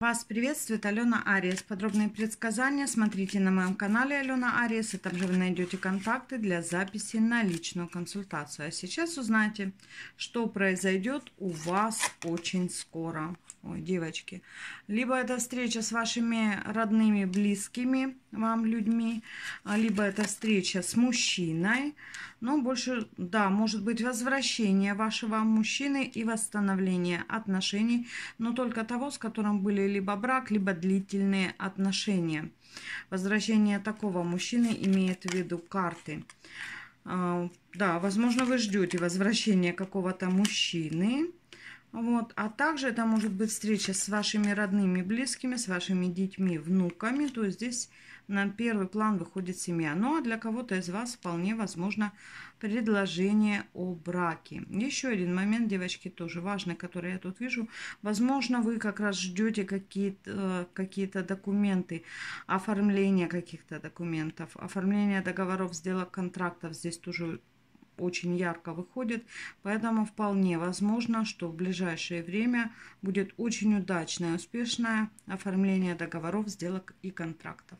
Вас приветствует Алена Ариес. Подробные предсказания смотрите на моем канале Алена Ариес, и а там же вы найдете контакты для записи на личную консультацию. А сейчас узнаете, что произойдет у вас очень скоро. Ой, девочки. Либо это встреча с вашими родными, близкими вам людьми, а, либо это встреча с мужчиной. Но ну, больше, да, может быть возвращение вашего мужчины и восстановление отношений, но только того, с которым были либо брак, либо длительные отношения. Возвращение такого мужчины имеет в виду карты. А, да, возможно, вы ждете возвращения какого-то мужчины, вот. А также это может быть встреча с вашими родными, близкими, с вашими детьми, внуками. То есть здесь на первый план выходит семья. Ну а для кого-то из вас вполне возможно предложение о браке. Еще один момент, девочки, тоже важный, который я тут вижу. Возможно, вы как раз ждете какие-то э, какие документы, оформление каких-то документов, оформление договоров, сделок, контрактов. Здесь тоже очень ярко выходит, поэтому вполне возможно, что в ближайшее время будет очень удачное, успешное оформление договоров, сделок и контрактов.